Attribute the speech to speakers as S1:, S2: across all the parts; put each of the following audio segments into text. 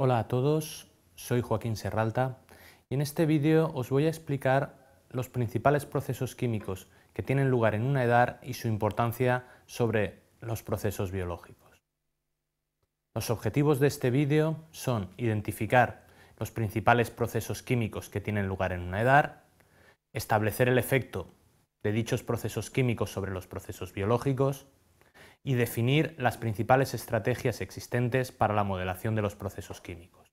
S1: Hola a todos, soy Joaquín Serralta y en este vídeo os voy a explicar los principales procesos químicos que tienen lugar en una edad y su importancia sobre los procesos biológicos. Los objetivos de este vídeo son identificar los principales procesos químicos que tienen lugar en una edad, establecer el efecto de dichos procesos químicos sobre los procesos biológicos, y definir las principales estrategias existentes para la modelación de los procesos químicos.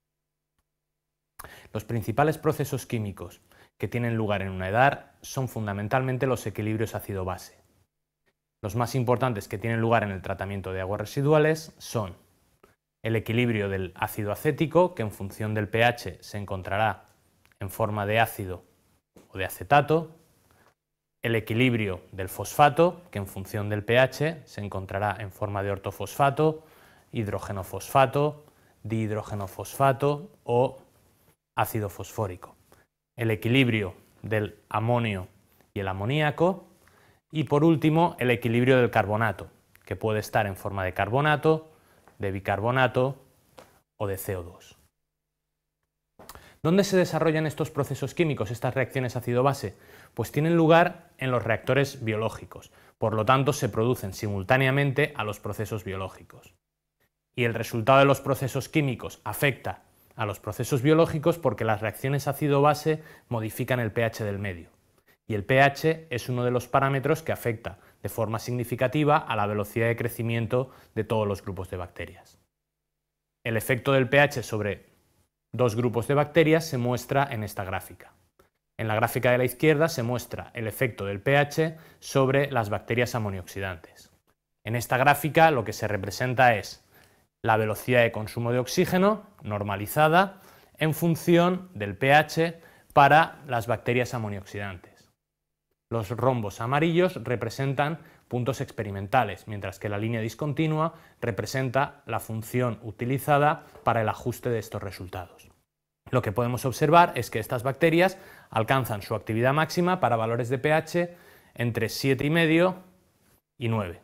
S1: Los principales procesos químicos que tienen lugar en una edad son fundamentalmente los equilibrios ácido-base. Los más importantes que tienen lugar en el tratamiento de aguas residuales son el equilibrio del ácido acético, que en función del pH se encontrará en forma de ácido o de acetato, el equilibrio del fosfato, que en función del pH se encontrará en forma de ortofosfato, hidrogenofosfato, fosfato o ácido fosfórico. El equilibrio del amonio y el amoníaco. Y por último, el equilibrio del carbonato, que puede estar en forma de carbonato, de bicarbonato o de CO2. ¿Dónde se desarrollan estos procesos químicos, estas reacciones ácido-base? Pues tienen lugar en los reactores biológicos, por lo tanto se producen simultáneamente a los procesos biológicos. Y el resultado de los procesos químicos afecta a los procesos biológicos porque las reacciones ácido-base modifican el pH del medio. Y el pH es uno de los parámetros que afecta de forma significativa a la velocidad de crecimiento de todos los grupos de bacterias. El efecto del pH sobre dos grupos de bacterias se muestra en esta gráfica. En la gráfica de la izquierda se muestra el efecto del pH sobre las bacterias amonioxidantes. En esta gráfica lo que se representa es la velocidad de consumo de oxígeno normalizada en función del pH para las bacterias amonioxidantes. Los rombos amarillos representan puntos experimentales, mientras que la línea discontinua representa la función utilizada para el ajuste de estos resultados. Lo que podemos observar es que estas bacterias alcanzan su actividad máxima para valores de pH entre 7,5 y 9,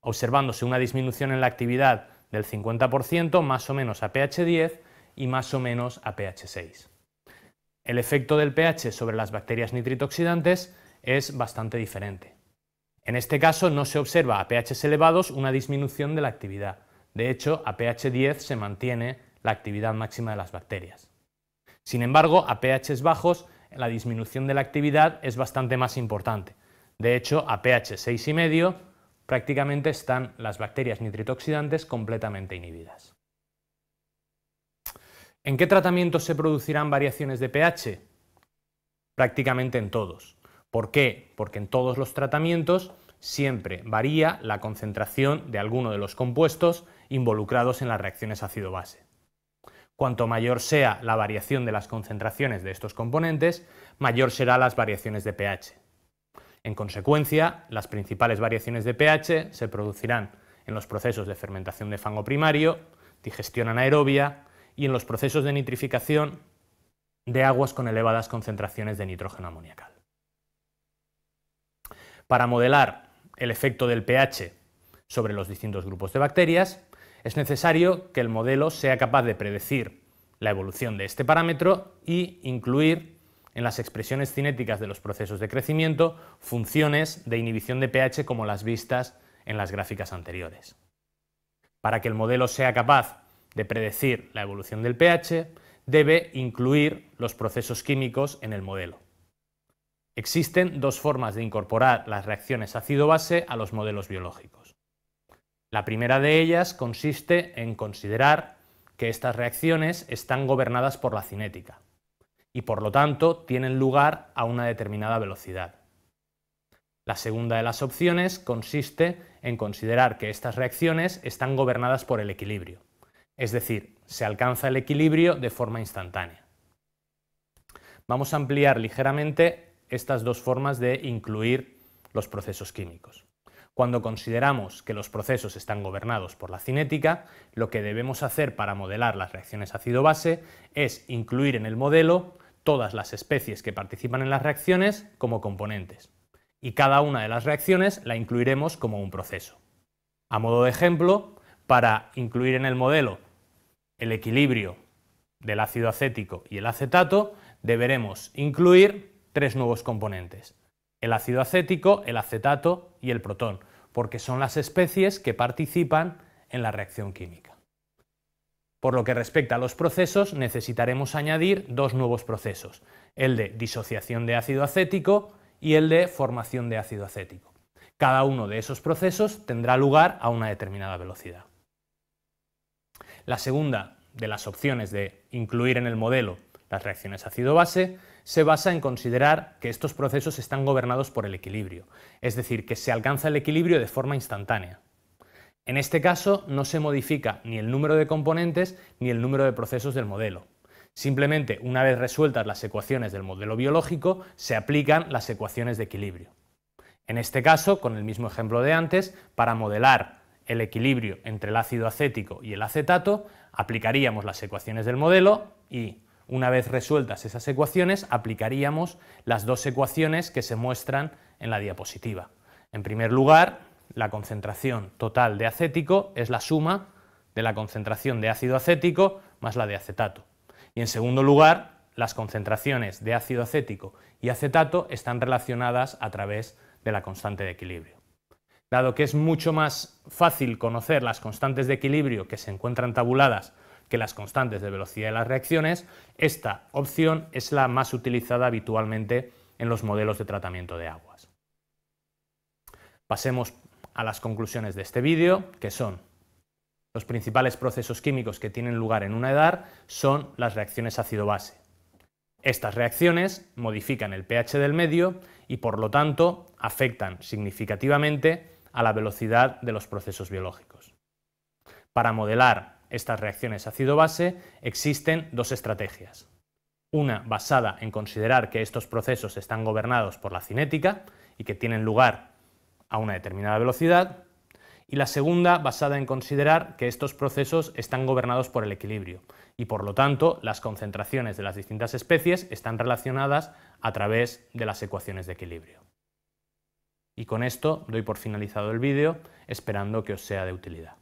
S1: observándose una disminución en la actividad del 50% más o menos a pH 10 y más o menos a pH 6. El efecto del pH sobre las bacterias nitritoxidantes es bastante diferente. En este caso no se observa a pHs elevados una disminución de la actividad. De hecho, a pH 10 se mantiene la actividad máxima de las bacterias. Sin embargo, a pHs bajos la disminución de la actividad es bastante más importante. De hecho, a pH 6,5 prácticamente están las bacterias nitritoxidantes completamente inhibidas. ¿En qué tratamientos se producirán variaciones de pH? Prácticamente en todos. ¿Por qué? Porque en todos los tratamientos siempre varía la concentración de alguno de los compuestos involucrados en las reacciones ácido-base. Cuanto mayor sea la variación de las concentraciones de estos componentes, mayor serán las variaciones de pH. En consecuencia, las principales variaciones de pH se producirán en los procesos de fermentación de fango primario, digestión anaerobia y en los procesos de nitrificación de aguas con elevadas concentraciones de nitrógeno amoniacal. Para modelar el efecto del pH sobre los distintos grupos de bacterias, es necesario que el modelo sea capaz de predecir la evolución de este parámetro y incluir en las expresiones cinéticas de los procesos de crecimiento funciones de inhibición de pH como las vistas en las gráficas anteriores. Para que el modelo sea capaz de predecir la evolución del pH, debe incluir los procesos químicos en el modelo. Existen dos formas de incorporar las reacciones ácido-base a los modelos biológicos. La primera de ellas consiste en considerar que estas reacciones están gobernadas por la cinética y por lo tanto tienen lugar a una determinada velocidad. La segunda de las opciones consiste en considerar que estas reacciones están gobernadas por el equilibrio, es decir, se alcanza el equilibrio de forma instantánea. Vamos a ampliar ligeramente estas dos formas de incluir los procesos químicos. Cuando consideramos que los procesos están gobernados por la cinética, lo que debemos hacer para modelar las reacciones ácido-base es incluir en el modelo todas las especies que participan en las reacciones como componentes, y cada una de las reacciones la incluiremos como un proceso. A modo de ejemplo, para incluir en el modelo el equilibrio del ácido acético y el acetato, deberemos incluir tres nuevos componentes, el ácido acético, el acetato y el protón, porque son las especies que participan en la reacción química. Por lo que respecta a los procesos, necesitaremos añadir dos nuevos procesos, el de disociación de ácido acético y el de formación de ácido acético. Cada uno de esos procesos tendrá lugar a una determinada velocidad. La segunda de las opciones de incluir en el modelo las reacciones ácido-base se basa en considerar que estos procesos están gobernados por el equilibrio, es decir, que se alcanza el equilibrio de forma instantánea. En este caso, no se modifica ni el número de componentes ni el número de procesos del modelo. Simplemente, una vez resueltas las ecuaciones del modelo biológico, se aplican las ecuaciones de equilibrio. En este caso, con el mismo ejemplo de antes, para modelar el equilibrio entre el ácido acético y el acetato, aplicaríamos las ecuaciones del modelo y una vez resueltas esas ecuaciones, aplicaríamos las dos ecuaciones que se muestran en la diapositiva. En primer lugar, la concentración total de acético es la suma de la concentración de ácido acético más la de acetato. Y en segundo lugar, las concentraciones de ácido acético y acetato están relacionadas a través de la constante de equilibrio. Dado que es mucho más fácil conocer las constantes de equilibrio que se encuentran tabuladas que las constantes de velocidad de las reacciones, esta opción es la más utilizada habitualmente en los modelos de tratamiento de aguas. Pasemos a las conclusiones de este vídeo, que son los principales procesos químicos que tienen lugar en una edad son las reacciones ácido-base. Estas reacciones modifican el pH del medio y por lo tanto afectan significativamente a la velocidad de los procesos biológicos. Para modelar estas reacciones ácido-base, existen dos estrategias. Una basada en considerar que estos procesos están gobernados por la cinética y que tienen lugar a una determinada velocidad, y la segunda basada en considerar que estos procesos están gobernados por el equilibrio y por lo tanto las concentraciones de las distintas especies están relacionadas a través de las ecuaciones de equilibrio. Y con esto doy por finalizado el vídeo, esperando que os sea de utilidad.